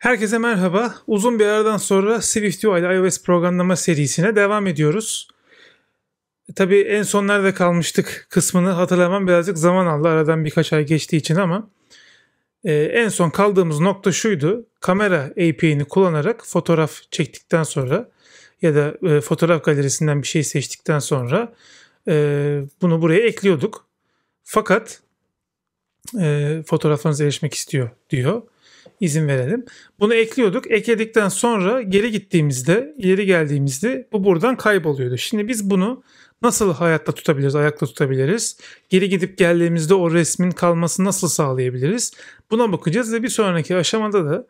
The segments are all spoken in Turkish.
Herkese merhaba. Uzun bir aradan sonra SwiftUI ile iOS programlama serisine devam ediyoruz. E, tabii en son nerede kalmıştık kısmını hatırlamam birazcık zaman aldı. Aradan birkaç ay geçtiği için ama e, en son kaldığımız nokta şuydu. Kamera API'ni kullanarak fotoğraf çektikten sonra ya da e, fotoğraf galerisinden bir şey seçtikten sonra e, bunu buraya ekliyorduk. Fakat e, fotoğraflarınıza erişmek istiyor diyor izin verelim. Bunu ekliyorduk. Ekledikten sonra geri gittiğimizde, ileri geldiğimizde bu buradan kayboluyordu. Şimdi biz bunu nasıl hayatta tutabiliriz, ayakta tutabiliriz? Geri gidip geldiğimizde o resmin kalması nasıl sağlayabiliriz? Buna bakacağız ve bir sonraki aşamada da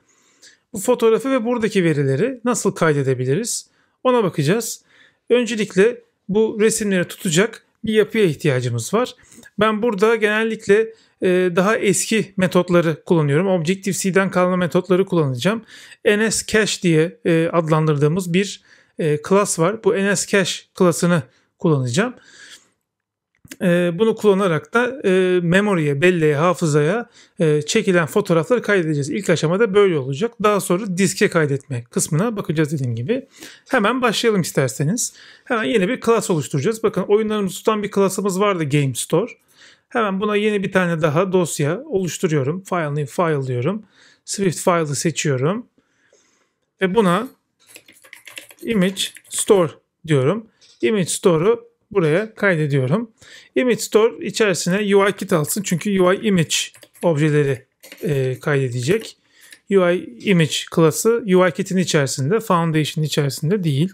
bu fotoğrafı ve buradaki verileri nasıl kaydedebiliriz? Ona bakacağız. Öncelikle bu resimleri tutacak bir yapıya ihtiyacımız var. Ben burada genellikle ee, daha eski metotları kullanıyorum. Objective-C'den kalma metotları kullanacağım. NS Cache diye e, adlandırdığımız bir e, class var. Bu NS Cache class'ını kullanacağım. E, bunu kullanarak da memory'e, belleğe, hafızaya çekilen fotoğrafları kaydedeceğiz. İlk aşamada böyle olacak. Daha sonra diske kaydetme kısmına bakacağız dediğim gibi. Hemen başlayalım isterseniz. Hemen yeni bir class oluşturacağız. Bakın oyunlarımızı tutan bir class'ımız vardı Game Store. Hemen buna yeni bir tane daha dosya oluşturuyorum. File new file diyorum. Swift file'ı seçiyorum. Ve buna image store diyorum. Image store'u buraya kaydediyorum. Image store içerisine UI kit alsın. Çünkü UI image objeleri e, kaydedecek. UI image class'ı UI kit'in içerisinde, foundation içerisinde değil.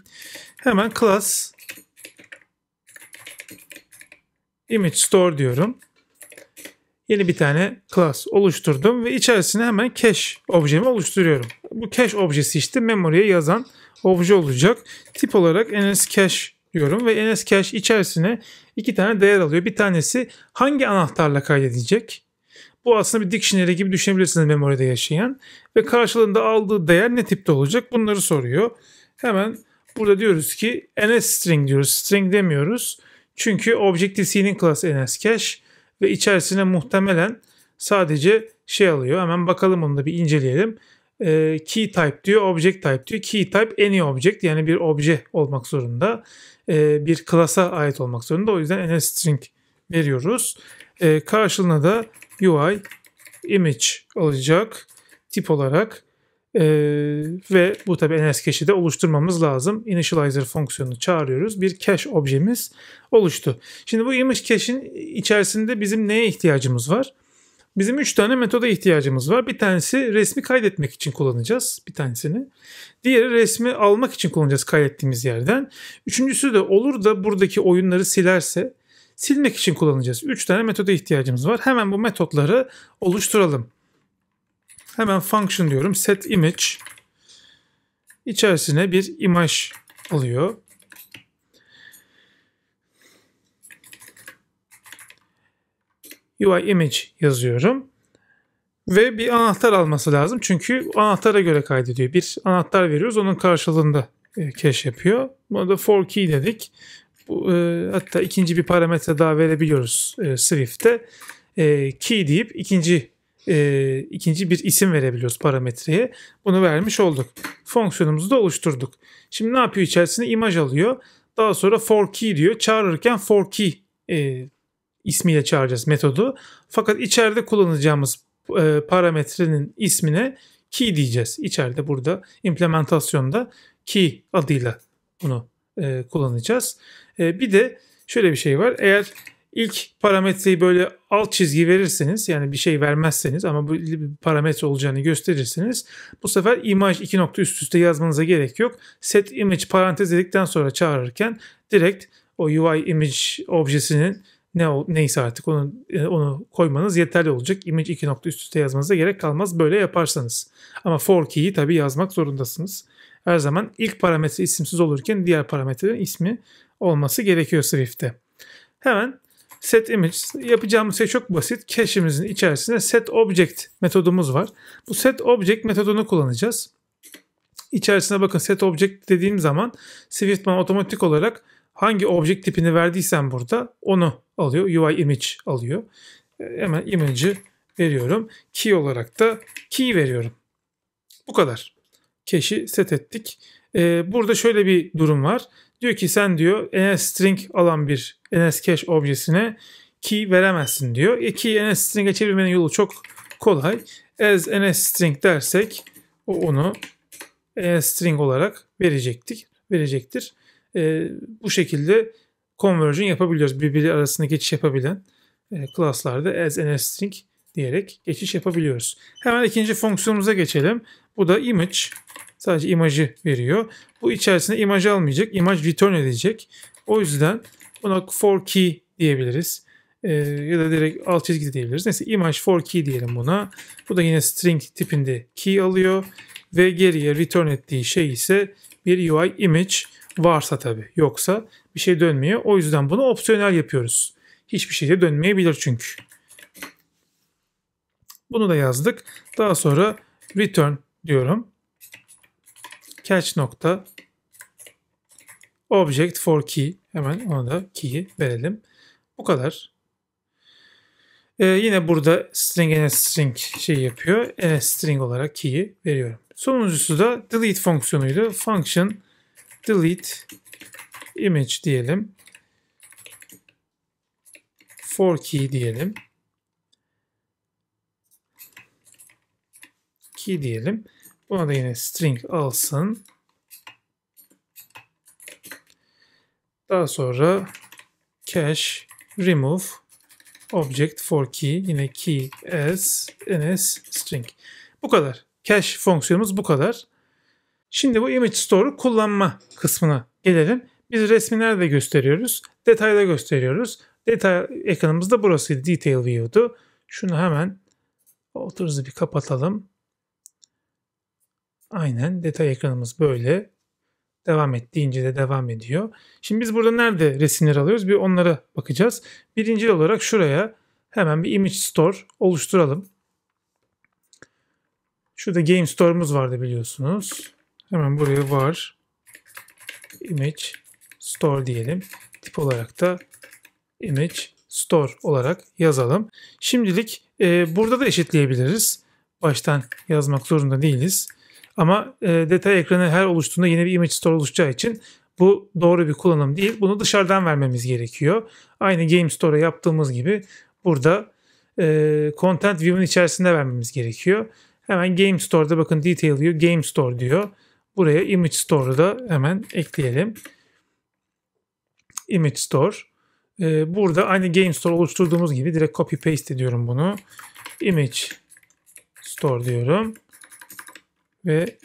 Hemen class image store diyorum yeni bir tane class oluşturdum ve içerisine hemen cache objemi oluşturuyorum. Bu cache objesi işte memory'e yazan obje olacak. Tip olarak nscache diyorum ve nscache içerisine iki tane değer alıyor. Bir tanesi hangi anahtarla kaydedecek? Bu aslında bir dictionary gibi düşünebilirsiniz memoride yaşayan. Ve karşılığında aldığı değer ne tipte olacak? Bunları soruyor. Hemen burada diyoruz ki ns string diyoruz. String demiyoruz. Çünkü Objective-C'nin klası nscache ve içerisine muhtemelen sadece şey alıyor. Hemen bakalım onu da bir inceleyelim. E, key type diyor, object type diyor. Key type any object yani bir obje olmak zorunda. E, bir klasa ait olmak zorunda. O yüzden any string veriyoruz. E, karşılığına da UI image alacak tip olarak ee, ve bu tabi NS cache'i de oluşturmamız lazım. Initializer fonksiyonunu çağırıyoruz. Bir cache objemiz oluştu. Şimdi bu image cache'in içerisinde bizim neye ihtiyacımız var? Bizim 3 tane metoda ihtiyacımız var. Bir tanesi resmi kaydetmek için kullanacağız bir tanesini. Diğeri resmi almak için kullanacağız kaydettiğimiz yerden. Üçüncüsü de olur da buradaki oyunları silerse silmek için kullanacağız. 3 tane metoda ihtiyacımız var. Hemen bu metotları oluşturalım. Hemen function diyorum. Set image içerisine bir imaj alıyor. UI image yazıyorum. Ve bir anahtar alması lazım. Çünkü anahtara göre kaydediyor. Bir anahtar veriyoruz. Onun karşılığında e, cache yapıyor. Buna da for key dedik. Bu, e, hatta ikinci bir parametre daha verebiliyoruz e, Swift'te. E, key deyip ikinci e, ikinci bir isim verebiliyoruz parametreye. Bunu vermiş olduk. Fonksiyonumuzu da oluşturduk. Şimdi ne yapıyor içerisinde? imaj alıyor. Daha sonra for key diyor. Çağırırken for key e, ismiyle çağıracağız metodu. Fakat içeride kullanacağımız e, parametrenin ismine key diyeceğiz. İçeride burada implementasyonda key adıyla bunu e, kullanacağız. E, bir de şöyle bir şey var. Eğer ilk parametreyi böyle alt çizgi verirseniz yani bir şey vermezseniz ama bu bir parametre olacağını gösterirseniz bu sefer imaj iki nokta üst üste yazmanıza gerek yok. Set image parantez dedikten sonra çağırırken direkt o UI image objesinin ne o neyse artık onu e, onu koymanız yeterli olacak. Image iki nokta üst üste yazmanıza gerek kalmaz böyle yaparsanız. Ama for key'i tabi yazmak zorundasınız. Her zaman ilk parametre isimsiz olurken diğer parametrenin ismi olması gerekiyor Swift'te. Hemen set image yapacağımız şey çok basit. Cache'imizin içerisinde set object metodumuz var. Bu set object metodunu kullanacağız. İçerisine bakın set object dediğim zaman Swift bana otomatik olarak hangi object tipini verdiysem burada onu alıyor. UI image alıyor. Ee, hemen image'i veriyorum. Key olarak da key veriyorum. Bu kadar. Cache'i set ettik. Ee, burada şöyle bir durum var. Diyor ki sen diyor NSString alan bir NSCache objesine key veremezsin diyor. E key NSString'e çevirmenin yolu çok kolay. As NSString dersek o onu NSString olarak verecektik, verecektir. E, bu şekilde conversion yapabiliyoruz. Birbiri arasında geçiş yapabilen e, class'larda as NSString diyerek geçiş yapabiliyoruz. Hemen ikinci fonksiyonumuza geçelim. Bu da image Sadece imajı veriyor. Bu içerisinde imaj almayacak. imaj return edecek. O yüzden buna for key diyebiliriz. Ee, ya da direkt alt çizgi diyebiliriz. Neyse imaj for key diyelim buna. Bu da yine string tipinde key alıyor. Ve geriye return ettiği şey ise bir UI image varsa tabi. Yoksa bir şey dönmüyor. O yüzden bunu opsiyonel yapıyoruz. Hiçbir şey de dönmeyebilir çünkü. Bunu da yazdık. Daha sonra return diyorum catch nokta object for key hemen ona da key'i verelim. Bu kadar. Ee, yine burada string string şey yapıyor. E, string olarak key'i veriyorum. Sonuncusu da delete fonksiyonuydu. Function delete image diyelim. For key diyelim. Key diyelim. Buna da yine string alsın. Daha sonra cache remove object for key yine key as ns string. Bu kadar. Cache fonksiyonumuz bu kadar. Şimdi bu image store'u kullanma kısmına gelelim. Biz resmi nerede gösteriyoruz? Detayda gösteriyoruz. Detay ekranımızda burasıydı. Detail view'du. Şunu hemen alter bir kapatalım. Aynen detay ekranımız böyle. Devam et deyince de devam ediyor. Şimdi biz burada nerede resimler alıyoruz? Bir onlara bakacağız. Birinci olarak şuraya hemen bir image store oluşturalım. Şurada game store'umuz vardı biliyorsunuz. Hemen buraya var. Image store diyelim. Tip olarak da image store olarak yazalım. Şimdilik e, burada da eşitleyebiliriz. Baştan yazmak zorunda değiliz. Ama e, detay ekranı her oluştuğunda yeni bir image store oluşacağı için bu doğru bir kullanım değil. Bunu dışarıdan vermemiz gerekiyor. Aynı Game Store'a yaptığımız gibi burada e, Content View'un içerisinde vermemiz gerekiyor. Hemen Game Store'da bakın Detail View Game Store diyor. Buraya Image Store'u da hemen ekleyelim. Image Store. E, burada aynı Game Store oluşturduğumuz gibi direkt copy paste ediyorum bunu. Image Store diyorum ve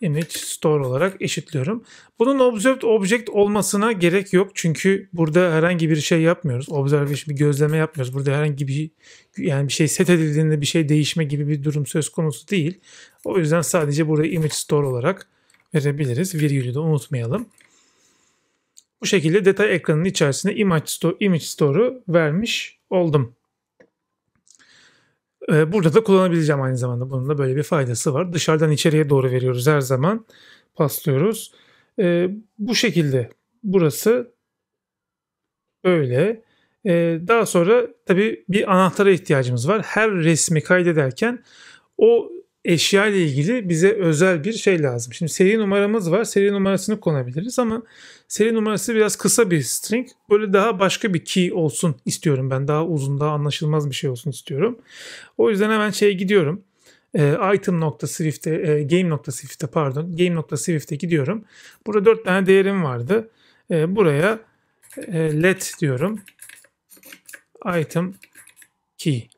image store olarak eşitliyorum. Bunun observed object olmasına gerek yok. Çünkü burada herhangi bir şey yapmıyoruz. Observation bir gözleme yapmıyoruz. Burada herhangi bir yani bir şey set edildiğinde bir şey değişme gibi bir durum söz konusu değil. O yüzden sadece burada image store olarak verebiliriz. Virgülü de unutmayalım. Bu şekilde detay ekranının içerisinde image store, image store'u vermiş oldum. Ee, burada da kullanabileceğim aynı zamanda. Bunun da böyle bir faydası var. Dışarıdan içeriye doğru veriyoruz her zaman. Paslıyoruz. Ee, bu şekilde burası böyle. Ee, daha sonra tabii bir anahtara ihtiyacımız var. Her resmi kaydederken o eşya ile ilgili bize özel bir şey lazım. Şimdi seri numaramız var. Seri numarasını konabiliriz ama seri numarası biraz kısa bir string. Böyle daha başka bir key olsun istiyorum ben. Daha uzun, daha anlaşılmaz bir şey olsun istiyorum. O yüzden hemen şeye gidiyorum. E, item.swift'e, e, game.swift'e pardon, game.swift'e gidiyorum. Burada dört tane değerim vardı. E, buraya e, let diyorum. Item key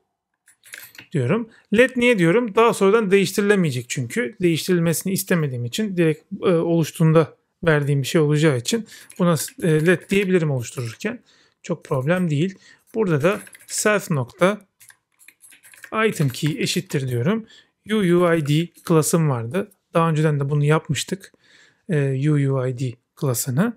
diyorum. LED niye diyorum? Daha sonradan değiştirilemeyecek çünkü. Değiştirilmesini istemediğim için direkt e, oluştuğunda verdiğim bir şey olacağı için buna e, let diyebilirim oluştururken. Çok problem değil. Burada da self nokta item key eşittir diyorum. UUID klasım vardı. Daha önceden de bunu yapmıştık. E, UUID klasını.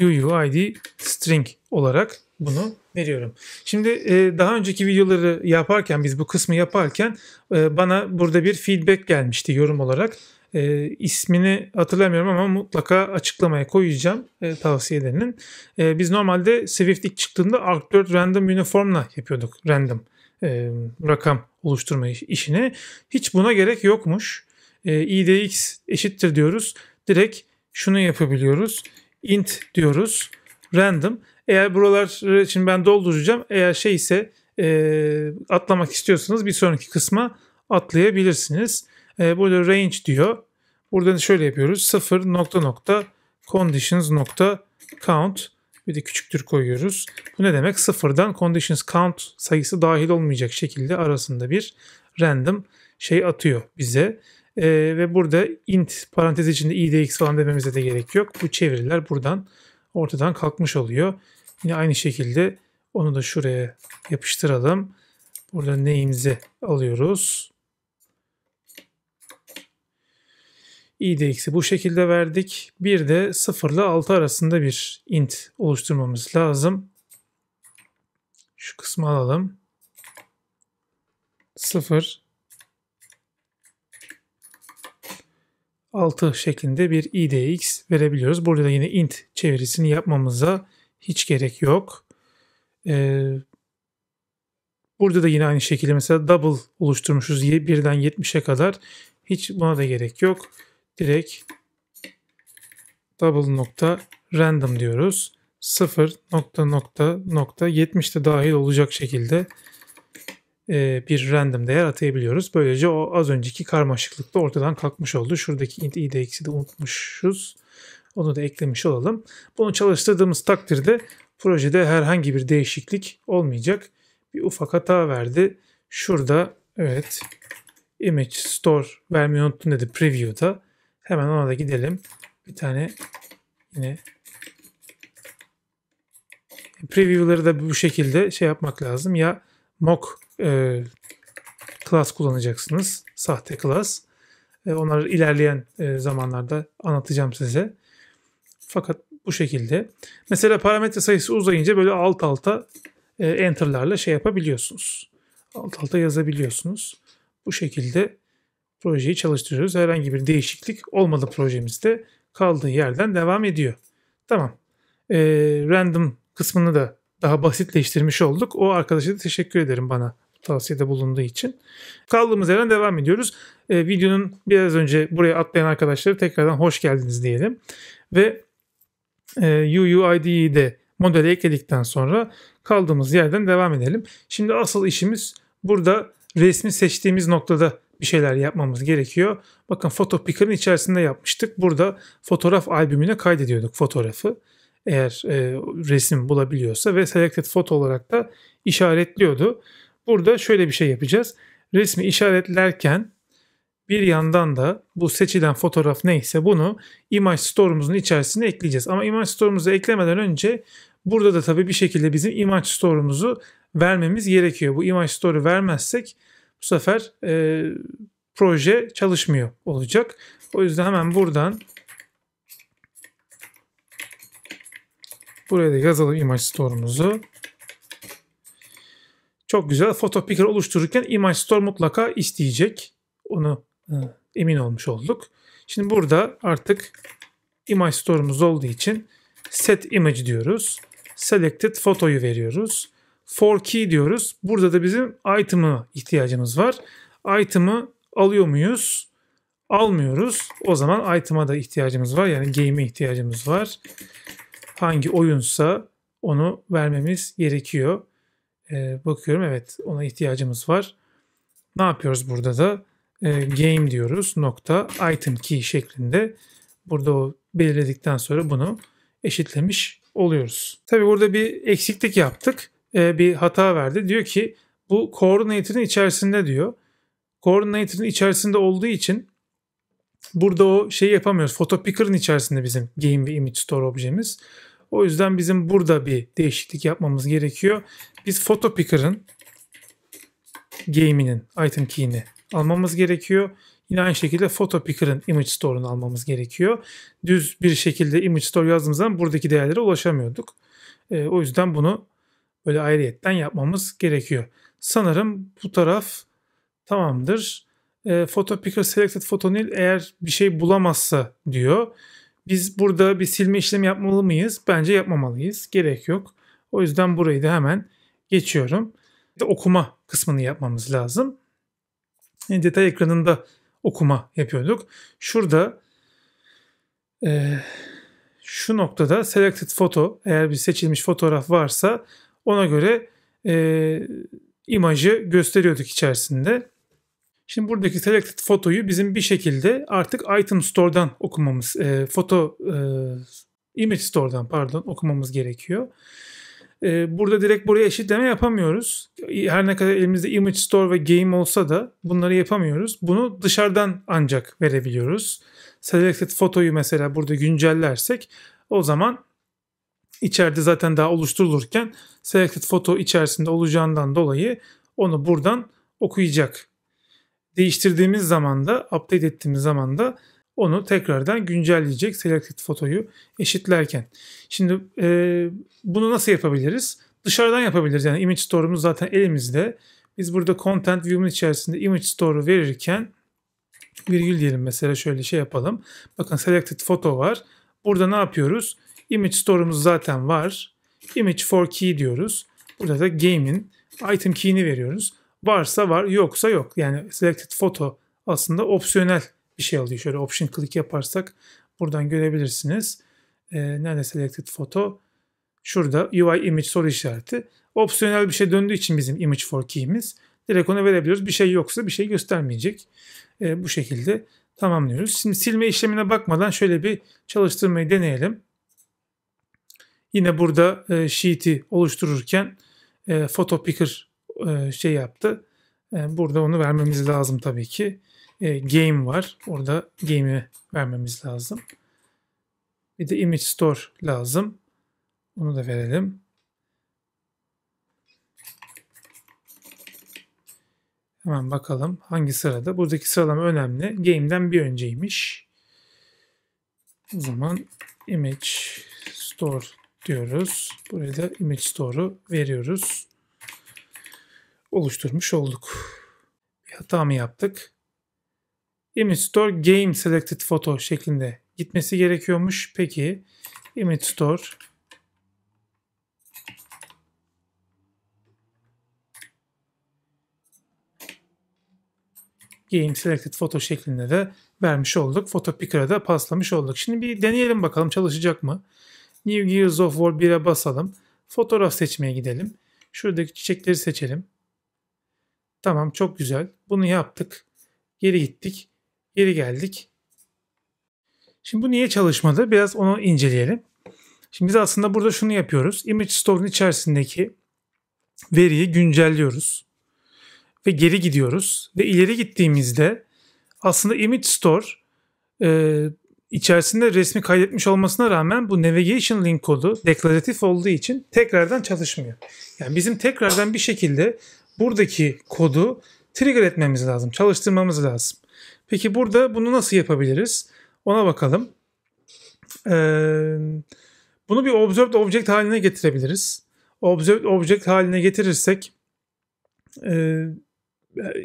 UUID string olarak bunu veriyorum. Şimdi e, daha önceki videoları yaparken biz bu kısmı yaparken e, bana burada bir feedback gelmişti yorum olarak. E, ismini hatırlamıyorum ama mutlaka açıklamaya koyacağım e, tavsiyelerinin. E, biz normalde Swift ilk çıktığında Arc4 Random Uniform'la yapıyorduk random e, rakam oluşturma işini. Hiç buna gerek yokmuş. E, IDX eşittir diyoruz. Direkt şunu yapabiliyoruz. int diyoruz. Random eğer buralar e, için ben dolduracağım. Eğer şey ise e, atlamak istiyorsanız bir sonraki kısma atlayabilirsiniz. E, burada range diyor. Burada şöyle yapıyoruz. 0 nokta nokta conditions nokta count bir de küçüktür koyuyoruz. Bu ne demek? Sıfırdan conditions count sayısı dahil olmayacak şekilde arasında bir random şey atıyor bize. Ee, ve burada int parantez içinde idx falan dememize de gerek yok. Bu çeviriler buradan ortadan kalkmış oluyor. Yine aynı şekilde onu da şuraya yapıştıralım. Burada name'imizi alıyoruz. idx'i bu şekilde verdik. Bir de 0 ile 6 arasında bir int oluşturmamız lazım. Şu kısmı alalım. 0 6 şeklinde bir idx verebiliyoruz. Burada yine int çevirisini yapmamıza hiç gerek yok. Ee, burada da yine aynı şekilde mesela double oluşturmuşuz. Birden 70'e kadar. Hiç buna da gerek yok. Direkt double nokta random diyoruz. 0 nokta nokta nokta 70 de dahil olacak şekilde e, bir random değer atayabiliyoruz. Böylece o az önceki karmaşıklık da ortadan kalkmış oldu. Şuradaki int i de eksi de unutmuşuz. Onu da eklemiş olalım. Bunu çalıştırdığımız takdirde projede herhangi bir değişiklik olmayacak. Bir ufak hata verdi. Şurada evet image store vermeyi unuttun dedi preview'da. Hemen ona da gidelim. Bir tane yine preview'ları da bu şekilde şey yapmak lazım. Ya mock e, class kullanacaksınız. Sahte class. E, onları ilerleyen e, zamanlarda anlatacağım size. Fakat bu şekilde. Mesela parametre sayısı uzayınca böyle alt alta e, enter'larla şey yapabiliyorsunuz. Alt alta yazabiliyorsunuz. Bu şekilde projeyi çalıştırıyoruz. Herhangi bir değişiklik olmadı projemizde. Kaldığı yerden devam ediyor. Tamam. E, random kısmını da daha basitleştirmiş olduk. O arkadaşa da teşekkür ederim bana tavsiyede bulunduğu için. Kaldığımız yerden devam ediyoruz. E, videonun biraz önce buraya atlayan arkadaşları tekrardan hoş geldiniz diyelim. Ve e, UUID'yi de modele ekledikten sonra kaldığımız yerden devam edelim. Şimdi asıl işimiz burada resmi seçtiğimiz noktada bir şeyler yapmamız gerekiyor. Bakın foto picker'ın içerisinde yapmıştık. Burada fotoğraf albümüne kaydediyorduk fotoğrafı. Eğer e, resim bulabiliyorsa ve selected photo olarak da işaretliyordu. Burada şöyle bir şey yapacağız. Resmi işaretlerken bir yandan da bu seçilen fotoğraf neyse bunu image store'umuzun içerisine ekleyeceğiz. Ama image store'umuzu eklemeden önce burada da tabii bir şekilde bizim image store'umuzu vermemiz gerekiyor. Bu image store'u vermezsek bu sefer e, proje çalışmıyor olacak. O yüzden hemen buradan buraya da yazalım image store'umuzu. Çok güzel. Photo Picker oluştururken image store mutlaka isteyecek. Onu emin olmuş olduk. Şimdi burada artık image store'umuz olduğu için set image diyoruz. Selected fotoyu veriyoruz. For key diyoruz. Burada da bizim item'a ihtiyacımız var. Item'ı alıyor muyuz? Almıyoruz. O zaman item'a da ihtiyacımız var. Yani game'e ihtiyacımız var. Hangi oyunsa onu vermemiz gerekiyor. Ee, bakıyorum evet ona ihtiyacımız var. Ne yapıyoruz burada da? E, game diyoruz nokta item key şeklinde. Burada o belirledikten sonra bunu eşitlemiş oluyoruz. Tabi burada bir eksiklik yaptık. E, bir hata verdi. Diyor ki bu coordinator'ın içerisinde diyor. Coordinator'ın içerisinde olduğu için burada o şey yapamıyoruz. Photopicker'ın içerisinde bizim game ve image store objemiz. O yüzden bizim burada bir değişiklik yapmamız gerekiyor. Biz photopicker'ın game'inin item key'ini almamız gerekiyor. Yine aynı şekilde Photopicker'ın Image Store'unu almamız gerekiyor. Düz bir şekilde Image Store yazdığımız zaman buradaki değerlere ulaşamıyorduk. E, o yüzden bunu böyle ayrıyetten yapmamız gerekiyor. Sanırım bu taraf tamamdır. E, ee, Photopicker Selected Photonil eğer bir şey bulamazsa diyor. Biz burada bir silme işlemi yapmalı mıyız? Bence yapmamalıyız. Gerek yok. O yüzden burayı da hemen geçiyorum. Okuma kısmını yapmamız lazım detay ekranında okuma yapıyorduk. Şurada e, şu noktada selected photo eğer bir seçilmiş fotoğraf varsa ona göre e, imajı gösteriyorduk içerisinde. Şimdi buradaki selected fotoyu bizim bir şekilde artık item store'dan okumamız, foto e, e, image store'dan pardon okumamız gerekiyor. Ee, burada direkt buraya eşitleme yapamıyoruz. Her ne kadar elimizde image store ve game olsa da bunları yapamıyoruz. Bunu dışarıdan ancak verebiliyoruz. Selected fotoyu mesela burada güncellersek o zaman içeride zaten daha oluşturulurken selected foto içerisinde olacağından dolayı onu buradan okuyacak. Değiştirdiğimiz zaman da update ettiğimiz zaman da onu tekrardan güncelleyecek selected fotoyu eşitlerken. Şimdi e, bunu nasıl yapabiliriz? Dışarıdan yapabiliriz. Yani image store'umuz zaten elimizde. Biz burada content view'un içerisinde image store'u verirken virgül diyelim mesela şöyle şey yapalım. Bakın selected photo var. Burada ne yapıyoruz? Image store'umuz zaten var. Image for key diyoruz. Burada da game'in item key'ini veriyoruz. Varsa var, yoksa yok. Yani selected photo aslında opsiyonel bir şey alıyor Şöyle option click yaparsak buradan görebilirsiniz. E, nerede selected photo? Şurada UI image soru işareti. Opsiyonel bir şey döndüğü için bizim image for key'imiz. Direkt ona verebiliyoruz. Bir şey yoksa bir şey göstermeyecek. E, bu şekilde tamamlıyoruz. Şimdi silme işlemine bakmadan şöyle bir çalıştırmayı deneyelim. Yine burada e, sheet'i oluştururken e, photo picker e, şey yaptı. E, burada onu vermemiz lazım tabii ki e, game var. Orada game'i vermemiz lazım. Bir de image store lazım. Onu da verelim. Hemen bakalım hangi sırada. Buradaki sıralama önemli. Game'den bir önceymiş. O zaman image store diyoruz. Buraya da image store'u veriyoruz. Oluşturmuş olduk. Bir hata mı yaptık? Image Store Game Selected Photo şeklinde gitmesi gerekiyormuş. Peki Image Store Game Selected Photo şeklinde de vermiş olduk. Photo Picker'a da paslamış olduk. Şimdi bir deneyelim bakalım çalışacak mı? New Gears of War 1'e basalım. Fotoğraf seçmeye gidelim. Şuradaki çiçekleri seçelim. Tamam çok güzel. Bunu yaptık. Geri gittik. Geri geldik. Şimdi bu niye çalışmadı? Biraz onu inceleyelim. Şimdi biz aslında burada şunu yapıyoruz. Image Store'un içerisindeki veriyi güncelliyoruz. Ve geri gidiyoruz. Ve ileri gittiğimizde aslında Image Store e, içerisinde resmi kaydetmiş olmasına rağmen bu navigation link kodu deklaratif olduğu için tekrardan çalışmıyor. Yani bizim tekrardan bir şekilde buradaki kodu trigger etmemiz lazım, çalıştırmamız lazım. Peki burada bunu nasıl yapabiliriz? Ona bakalım. Ee, bunu bir observed object haline getirebiliriz. Observed object haline getirirsek e,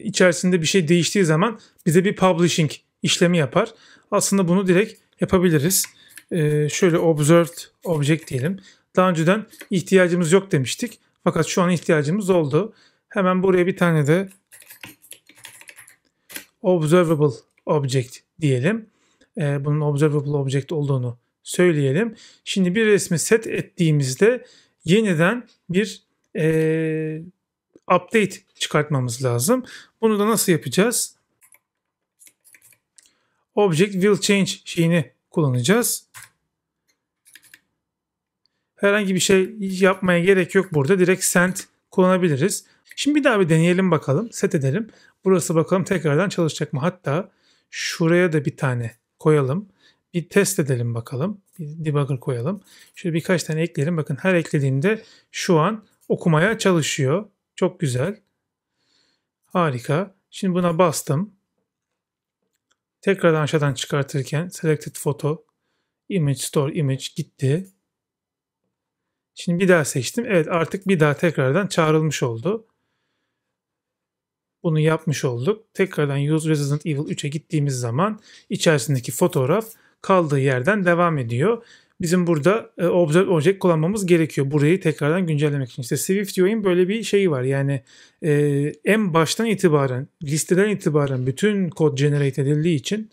içerisinde bir şey değiştiği zaman bize bir publishing işlemi yapar. Aslında bunu direkt yapabiliriz. Ee, şöyle observed object diyelim. Daha önceden ihtiyacımız yok demiştik. Fakat şu an ihtiyacımız oldu. Hemen buraya bir tane de observable object diyelim. E, bunun observable object olduğunu söyleyelim. Şimdi bir resmi set ettiğimizde yeniden bir e, update çıkartmamız lazım. Bunu da nasıl yapacağız? Object will change şeyini kullanacağız. Herhangi bir şey yapmaya gerek yok burada. Direkt send kullanabiliriz. Şimdi bir daha bir deneyelim bakalım. Set edelim. Burası bakalım tekrardan çalışacak mı? Hatta şuraya da bir tane koyalım. Bir test edelim bakalım. Bir debugger koyalım. Şöyle birkaç tane ekleyelim. Bakın her eklediğimde şu an okumaya çalışıyor. Çok güzel. Harika. Şimdi buna bastım. Tekrardan aşağıdan çıkartırken selected photo, image store, image gitti. Şimdi bir daha seçtim. Evet artık bir daha tekrardan çağrılmış oldu. Bunu yapmış olduk. Tekrardan Use Resident Evil 3'e gittiğimiz zaman içerisindeki fotoğraf kaldığı yerden devam ediyor. Bizim burada e, Observe Object kullanmamız gerekiyor. Burayı tekrardan güncellemek için. İşte Swift böyle bir şeyi var. Yani e, en baştan itibaren, listeden itibaren bütün kod generate edildiği için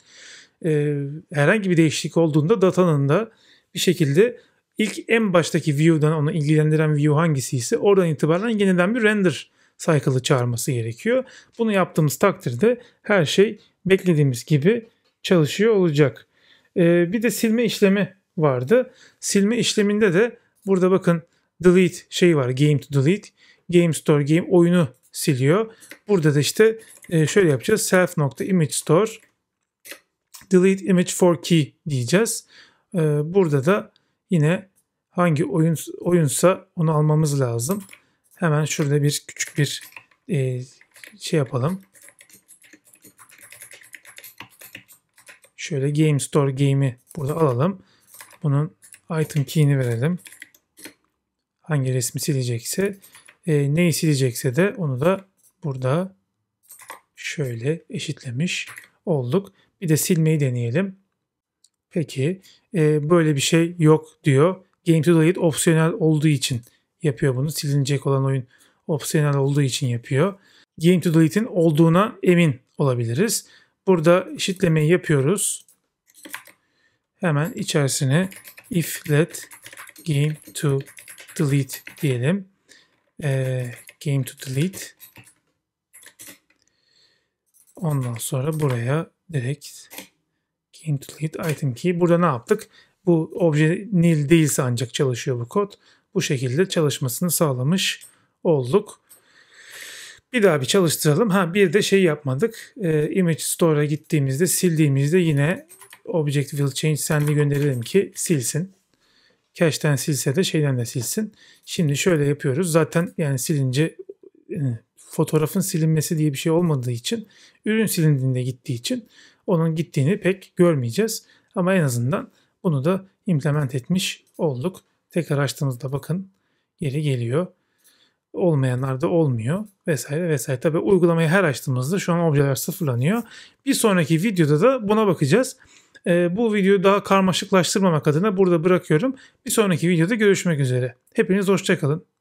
e, herhangi bir değişiklik olduğunda datanın da bir şekilde ilk en baştaki view'dan onu ilgilendiren view hangisi ise oradan itibaren yeniden bir render cycle'ı çağırması gerekiyor. Bunu yaptığımız takdirde her şey beklediğimiz gibi çalışıyor olacak. Ee, bir de silme işlemi vardı. Silme işleminde de burada bakın delete şeyi var. Game to delete. Game store game oyunu siliyor. Burada da işte e, şöyle yapacağız. self.image store delete image for key diyeceğiz. Ee, burada da yine hangi oyun oyunsa onu almamız lazım. Hemen şurada bir küçük bir e, şey yapalım. Şöyle Game Store Game'i burada alalım. Bunun item key'ini verelim. Hangi resmi silecekse. E, neyi silecekse de onu da burada şöyle eşitlemiş olduk. Bir de silmeyi deneyelim. Peki e, böyle bir şey yok diyor. Game to Delete opsiyonel olduğu için yapıyor bunu. Silinecek olan oyun opsiyonel olduğu için yapıyor. Game to delete'in olduğuna emin olabiliriz. Burada eşitlemeyi yapıyoruz. Hemen içerisine if let game to delete diyelim. Ee, game to delete. Ondan sonra buraya direkt game to delete item key. Burada ne yaptık? Bu obje nil değilse ancak çalışıyor bu kod bu şekilde çalışmasını sağlamış olduk. Bir daha bir çalıştıralım. Ha bir de şey yapmadık. E, image Store'a gittiğimizde sildiğimizde yine Object Will Change sende gönderelim ki silsin. Cache'den silse de şeyden de silsin. Şimdi şöyle yapıyoruz. Zaten yani silince e, fotoğrafın silinmesi diye bir şey olmadığı için ürün silindiğinde gittiği için onun gittiğini pek görmeyeceğiz. Ama en azından bunu da implement etmiş olduk. Tekrar açtığımızda bakın geri geliyor. Olmayanlar da olmuyor vesaire vesaire. Tabi uygulamayı her açtığımızda şu an objeler sıfırlanıyor. Bir sonraki videoda da buna bakacağız. Ee, bu videoyu daha karmaşıklaştırmamak adına burada bırakıyorum. Bir sonraki videoda görüşmek üzere. Hepiniz hoşçakalın.